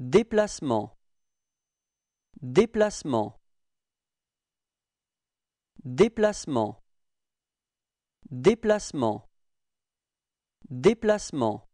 Déplacement Déplacement Déplacement Déplacement Déplacement